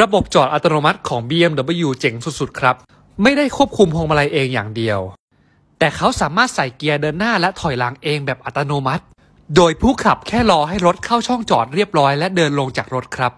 ระบบจอดอัตโนมัติของ BMW เจ๋งสุดๆ ครับ ไม่ได้ควบคุมพวงมาลัยเองอย่างเดียว แต่เขาสามารถใส่เกียร์เดินหน้าและถอยหลังเองแบบอัตโนมัติ โดยผู้ขับแค่รอให้รถเข้าช่องจอดเรียบร้อยและเดินลงจากรถครับ